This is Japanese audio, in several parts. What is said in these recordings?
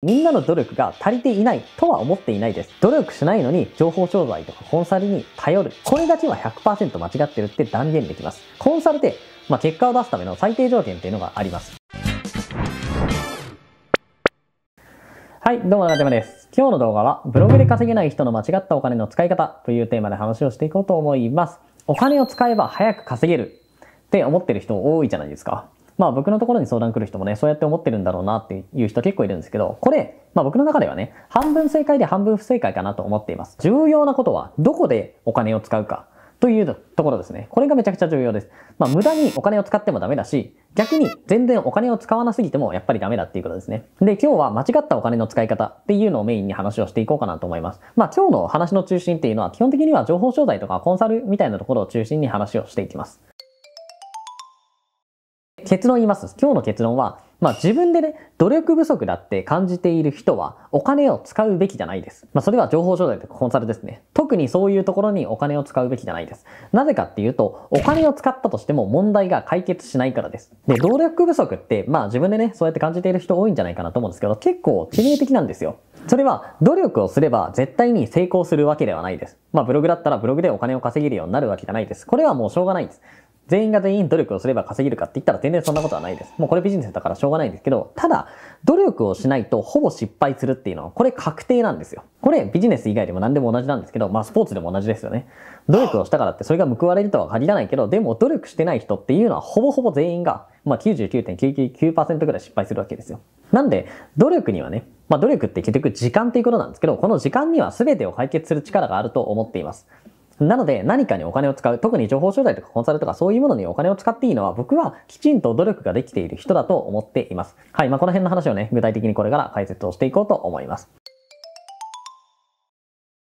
みんなの努力が足りていないとは思っていないです。努力しないのに情報商材とかコンサルに頼る。これだけは100%間違ってるって断言できます。コンサルって、まあ、結果を出すための最低条件っていうのがあります。はい、どうも、中島です。今日の動画は、ブログで稼げない人の間違ったお金の使い方というテーマで話をしていこうと思います。お金を使えば早く稼げるって思ってる人多いじゃないですか。まあ僕のところに相談来る人もね、そうやって思ってるんだろうなっていう人結構いるんですけど、これ、まあ僕の中ではね、半分正解で半分不正解かなと思っています。重要なことは、どこでお金を使うかというところですね。これがめちゃくちゃ重要です。まあ無駄にお金を使ってもダメだし、逆に全然お金を使わなすぎてもやっぱりダメだっていうことですね。で、今日は間違ったお金の使い方っていうのをメインに話をしていこうかなと思います。まあ今日の話の中心っていうのは基本的には情報商材とかコンサルみたいなところを中心に話をしていきます。結論言います。今日の結論は、まあ自分でね、努力不足だって感じている人はお金を使うべきじゃないです。まあそれは情報商材とかコンサルですね。特にそういうところにお金を使うべきじゃないです。なぜかっていうと、お金を使ったとしても問題が解決しないからです。で、努力不足ってまあ自分でね、そうやって感じている人多いんじゃないかなと思うんですけど、結構致命的なんですよ。それは努力をすれば絶対に成功するわけではないです。まあブログだったらブログでお金を稼げるようになるわけじゃないです。これはもうしょうがないです。全員が全員努力をすれば稼げるかって言ったら全然そんなことはないです。もうこれビジネスだからしょうがないんですけど、ただ、努力をしないとほぼ失敗するっていうのは、これ確定なんですよ。これビジネス以外でも何でも同じなんですけど、まあスポーツでも同じですよね。努力をしたからってそれが報われるとは限らないけど、でも努力してない人っていうのはほぼほぼ全員が、まあ99.999%ぐらい失敗するわけですよ。なんで、努力にはね、まあ努力って結局時間っていうことなんですけど、この時間には全てを解決する力があると思っています。なので何かにお金を使う、特に情報商材とかコンサルとかそういうものにお金を使っていいのは僕はきちんと努力ができている人だと思っています。はい。まあ、この辺の話をね、具体的にこれから解説をしていこうと思います。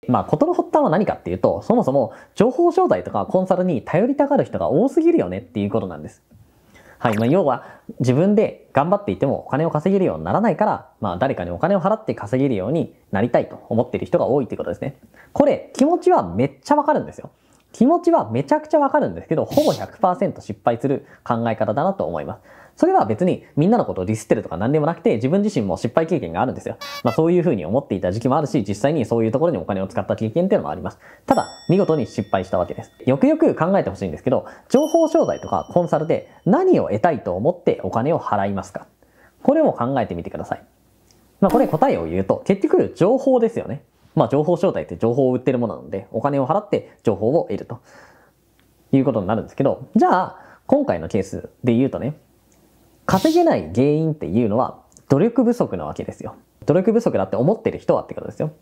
まあ、ことの発端は何かっていうと、そもそも情報商材とかコンサルに頼りたがる人が多すぎるよねっていうことなんです。はい。まあ、要は、自分で頑張っていてもお金を稼げるようにならないから、まあ、誰かにお金を払って稼げるようになりたいと思っている人が多いってことですね。これ、気持ちはめっちゃわかるんですよ。気持ちはめちゃくちゃわかるんですけど、ほぼ100%失敗する考え方だなと思います。それは別にみんなのことをディスってるとか何でもなくて、自分自身も失敗経験があるんですよ。まあそういうふうに思っていた時期もあるし、実際にそういうところにお金を使った経験っていうのもあります。ただ、見事に失敗したわけです。よくよく考えてほしいんですけど、情報商材とかコンサルで何を得たいと思ってお金を払いますかこれも考えてみてください。まあこれ答えを言うと、結局情報ですよね。まあ情報商材って情報を売ってるものなので、お金を払って情報を得るということになるんですけど、じゃあ、今回のケースで言うとね、稼げない原因っていうのは努力不足なわけですよ。努力不足だって思ってる人はってことですよ。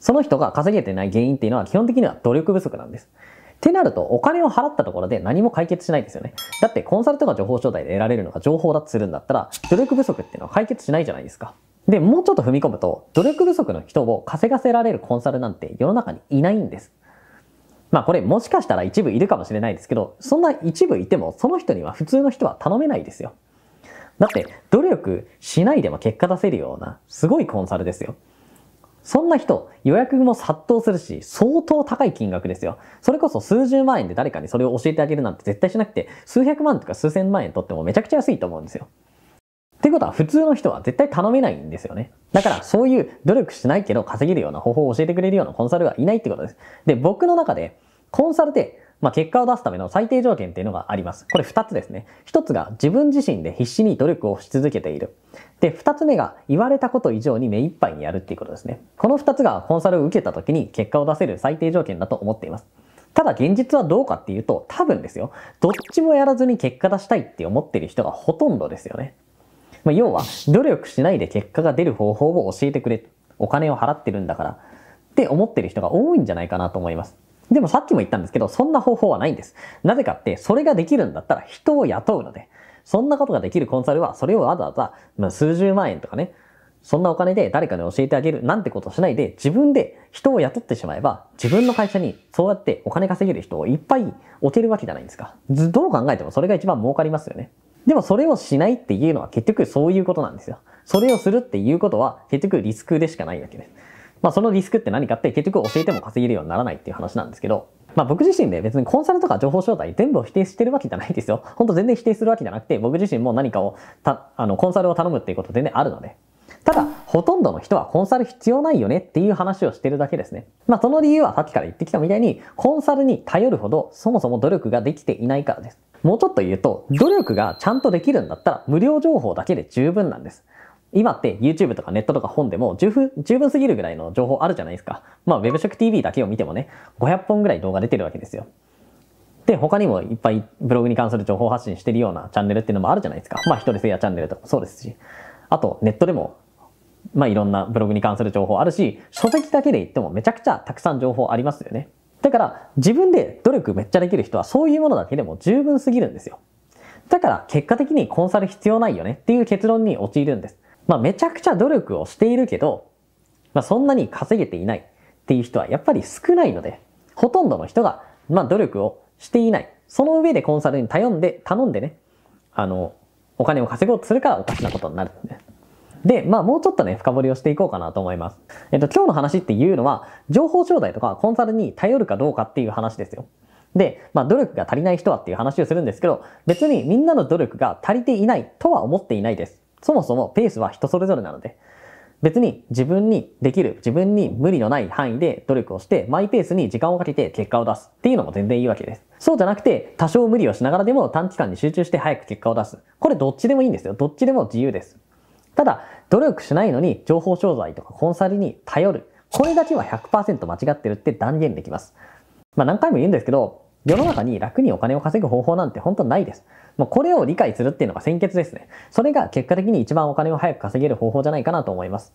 その人が稼げてない原因っていうのは基本的には努力不足なんです。ってなると、お金を払ったところで何も解決しないですよね。だって、コンサルとか情報商材で得られるのが情報だとするんだったら、努力不足っていうのは解決しないじゃないですか。で、もうちょっと踏み込むと、努力不足の人を稼がせられるコンサルなんて世の中にいないんです。まあこれもしかしたら一部いるかもしれないですけど、そんな一部いてもその人には普通の人は頼めないですよ。だって、努力しないでも結果出せるような、すごいコンサルですよ。そんな人、予約も殺到するし、相当高い金額ですよ。それこそ数十万円で誰かにそれを教えてあげるなんて絶対しなくて、数百万とか数千万円取ってもめちゃくちゃ安いと思うんですよ。ってことは普通の人は絶対頼めないんですよね。だからそういう努力しないけど稼げるような方法を教えてくれるようなコンサルはいないってことです。で、僕の中でコンサルて、まあ、結果を出すための最低条件っていうのがあります。これ2つですね。1つが自分自身で必死に努力をし続けている。で、2つ目が言われたこと以上に目いっぱいにやるっていうことですね。この2つがコンサルを受けた時に結果を出せる最低条件だと思っています。ただ現実はどうかっていうと、多分ですよ。どっちもやらずに結果出したいって思ってる人がほとんどですよね。まあ、要は、努力しないで結果が出る方法を教えてくれ。お金を払ってるんだから。って思ってる人が多いんじゃないかなと思います。でもさっきも言ったんですけど、そんな方法はないんです。なぜかって、それができるんだったら人を雇うので、そんなことができるコンサルは、それをわざわざ数十万円とかね、そんなお金で誰かに教えてあげるなんてことしないで、自分で人を雇ってしまえば、自分の会社にそうやってお金稼げる人をいっぱい置けるわけじゃないですか。どう考えてもそれが一番儲かりますよね。でもそれをしないっていうのは結局そういうことなんですよ。それをするっていうことは結局リスクでしかないわけです。まあそのリスクって何かって結局教えても稼げるようにならないっていう話なんですけど、まあ僕自身で別にコンサルとか情報商材全部を否定してるわけじゃないですよ。ほんと全然否定するわけじゃなくて、僕自身も何かをた、あの、コンサルを頼むっていうこと全然あるので。ただ、ほとんどの人はコンサル必要ないよねっていう話をしてるだけですね。まあその理由はさっきから言ってきたみたいに、コンサルに頼るほどそもそも努力ができていないからです。もうちょっと言うと、努力がちゃんとできるんだったら無料情報だけで十分なんです。今って YouTube とかネットとか本でも十分、十分すぎるぐらいの情報あるじゃないですか。まあ Web 職 TV だけを見てもね、500本ぐらい動画出てるわけですよ。で、他にもいっぱいブログに関する情報発信してるようなチャンネルっていうのもあるじゃないですか。まあ一人せいやチャンネルとかもそうですし。あとネットでも、まあいろんなブログに関する情報あるし、書籍だけで言ってもめちゃくちゃたくさん情報ありますよね。だから自分で努力めっちゃできる人はそういうものだけでも十分すぎるんですよ。だから結果的にコンサル必要ないよねっていう結論に陥るんです。まあ、めちゃくちゃ努力をしているけど、まあ、そんなに稼げていないっていう人はやっぱり少ないので、ほとんどの人が、まあ、努力をしていない。その上でコンサルに頼んで、頼んでね、あの、お金を稼ごうとするからおかしなことになるんで。で、まあもうちょっとね、深掘りをしていこうかなと思います。えっと、今日の話っていうのは、情報商材とかコンサルに頼るかどうかっていう話ですよ。で、まあ努力が足りない人はっていう話をするんですけど、別にみんなの努力が足りていないとは思っていないです。そもそもペースは人それぞれなので、別に自分にできる、自分に無理のない範囲で努力をして、マイペースに時間をかけて結果を出すっていうのも全然いいわけです。そうじゃなくて、多少無理をしながらでも短期間に集中して早く結果を出す。これどっちでもいいんですよ。どっちでも自由です。ただ、努力しないのに情報商材とかコンサルに頼る。これだけは100%間違ってるって断言できます。まあ何回も言うんですけど、世の中に楽にお金を稼ぐ方法なんて本当ないです。もうこれを理解するっていうのが先決ですね。それが結果的に一番お金を早く稼げる方法じゃないかなと思います。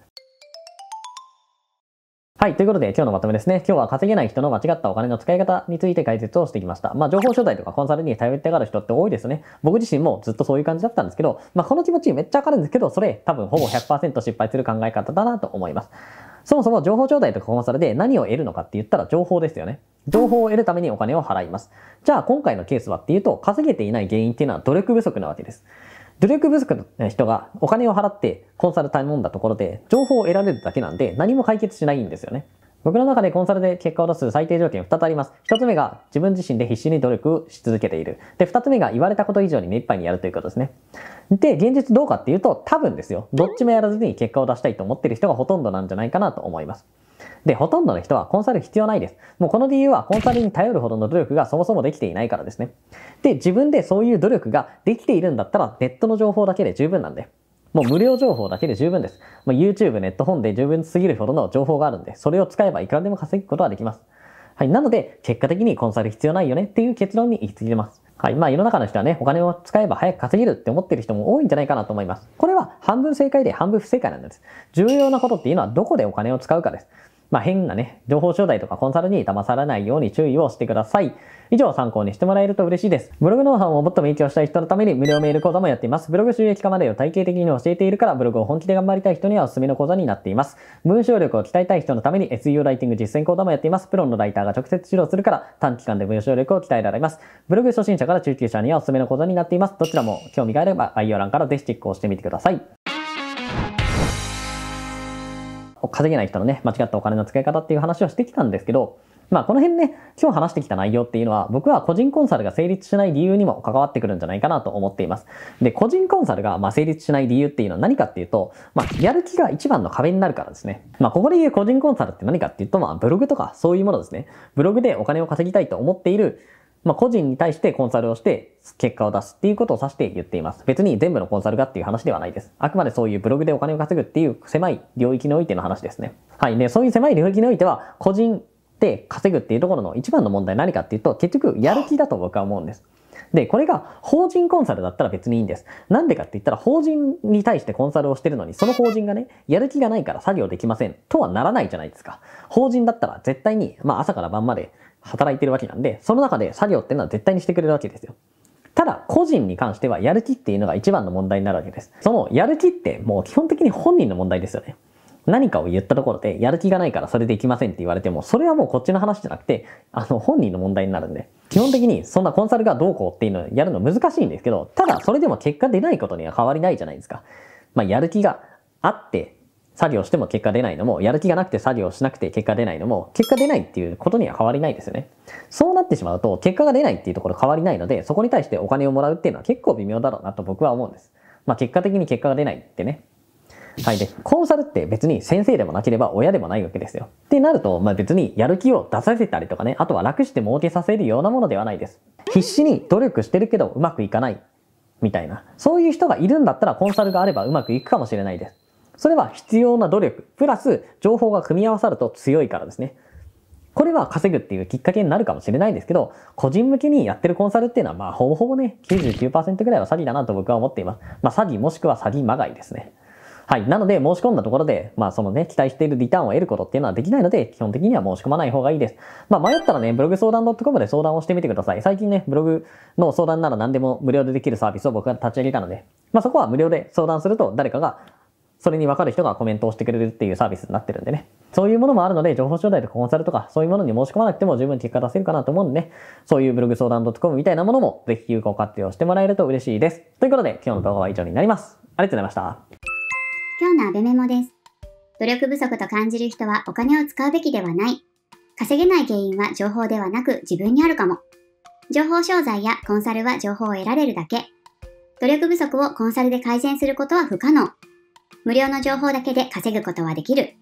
はい。ということで、今日のまとめですね。今日は稼げない人の間違ったお金の使い方について解説をしてきました。まあ、情報招待とかコンサルに頼りたがる人って多いですよね。僕自身もずっとそういう感じだったんですけど、まあ、この気持ちめっちゃわかるんですけど、それ多分ほぼ100%失敗する考え方だなと思います。そもそも情報頂戴とかコンサルで何を得るのかって言ったら情報ですよね。情報を得るためにお金を払います。じゃあ今回のケースはっていうと、稼げていない原因っていうのは努力不足なわけです。努力不足の人がお金を払ってコンサル頼んだところで情報を得られるだけなんで何も解決しないんですよね。僕の中でコンサルで結果を出す最低条件2つあります。1つ目が自分自身で必死に努力し続けている。で、2つ目が言われたこと以上に目いっぱいにやるということですね。で、現実どうかっていうと多分ですよ。どっちもやらずに結果を出したいと思ってる人がほとんどなんじゃないかなと思います。で、ほとんどの人はコンサル必要ないです。もうこの理由はコンサルに頼るほどの努力がそもそもできていないからですね。で、自分でそういう努力ができているんだったらネットの情報だけで十分なんで。もう無料情報だけで十分です。まあ、YouTube、ネット本で十分すぎるほどの情報があるんで、それを使えばいくらでも稼ぐことはできます。はい。なので、結果的にコンサル必要ないよねっていう結論に行き過ぎてます。はい。まあ世の中の人はね、お金を使えば早く稼げるって思ってる人も多いんじゃないかなと思います。これは半分正解で半分不正解なんです。重要なことっていうのはどこでお金を使うかです。まあ、変なね、情報商材とかコンサルに騙されないように注意をしてください。以上参考にしてもらえると嬉しいです。ブログノウハウをもっと勉強したい人のために無料メール講座もやっています。ブログ収益化までを体系的に教えているからブログを本気で頑張りたい人にはおすすめの講座になっています。文章力を鍛えたい人のために SEO ライティング実践講座もやっています。プロのライターが直接指導するから短期間で文章力を鍛えられます。ブログ初心者から中級者にはおすすめの講座になっています。どちらも興味があれば概要欄からぜひチェックをしてみてください。稼げない人のね、間違ったお金の使い方っていう話をしてきたんですけど、まあこの辺ね、今日話してきた内容っていうのは、僕は個人コンサルが成立しない理由にも関わってくるんじゃないかなと思っています。で、個人コンサルがまあ成立しない理由っていうのは何かっていうと、まあやる気が一番の壁になるからですね。まあここで言う個人コンサルって何かっていうと、まあブログとかそういうものですね。ブログでお金を稼ぎたいと思っている、まあ、個人に対してコンサルをして結果を出すっていうことを指して言っています。別に全部のコンサルがっていう話ではないです。あくまでそういうブログでお金を稼ぐっていう狭い領域においての話ですね。はい。ね、そういう狭い領域においては、個人で稼ぐっていうところの一番の問題何かっていうと、結局やる気だと僕は思うんです。で、これが法人コンサルだったら別にいいんです。なんでかって言ったら法人に対してコンサルをしてるのに、その法人がね、やる気がないから作業できませんとはならないじゃないですか。法人だったら絶対に、まあ朝から晩まで働いてるわけなんで、その中で作業っていうのは絶対にしてくれるわけですよ。ただ、個人に関してはやる気っていうのが一番の問題になるわけです。そのやる気ってもう基本的に本人の問題ですよね。何かを言ったところで、やる気がないからそれできませんって言われても、それはもうこっちの話じゃなくて、あの、本人の問題になるんで。基本的に、そんなコンサルがどうこうっていうのをやるの難しいんですけど、ただ、それでも結果出ないことには変わりないじゃないですか。まあ、やる気があって、作業しても結果出ないのも、やる気がなくて作業しなくて結果出ないのも、結果出ないっていうことには変わりないですよね。そうなってしまうと、結果が出ないっていうところ変わりないので、そこに対してお金をもらうっていうのは結構微妙だろうなと僕は思うんです。まあ結果的に結果が出ないってね。はい。で、コンサルって別に先生でもなければ親でもないわけですよ。ってなると、まあ別にやる気を出させたりとかね、あとは楽して儲けさせるようなものではないです。必死に努力してるけどうまくいかない。みたいな。そういう人がいるんだったらコンサルがあればうまくいくかもしれないです。それは必要な努力、プラス情報が組み合わさると強いからですね。これは稼ぐっていうきっかけになるかもしれないんですけど、個人向けにやってるコンサルっていうのは、まあ、ほぼほぼね、99%ぐらいは詐欺だなと僕は思っています。まあ、詐欺もしくは詐欺まがいですね。はい。なので、申し込んだところで、まあ、そのね、期待しているリターンを得ることっていうのはできないので、基本的には申し込まない方がいいです。まあ、迷ったらね、ブログ相談 .com で相談をしてみてください。最近ね、ブログの相談なら何でも無料でできるサービスを僕が立ち上げたので、まあ、そこは無料で相談すると誰かがそれに分かる人がコメントをしてくれるっていうサービスになってるんでね。そういうものもあるので、情報商材とかコンサルとか、そういうものに申し込まなくても十分結果出せるかなと思うんでね、そういうブログ相談 .com みたいなものもぜひ有効活用してもらえると嬉しいです。ということで、今日の動画は以上になります。ありがとうございました。今日のアベメモです。努力不足と感じる人はお金を使うべきではない。稼げない原因は情報ではなく自分にあるかも。情報商材やコンサルは情報を得られるだけ。努力不足をコンサルで改善することは不可能。無料の情報だけで稼ぐことはできる。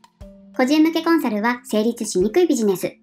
個人向けコンサルは成立しにくいビジネス。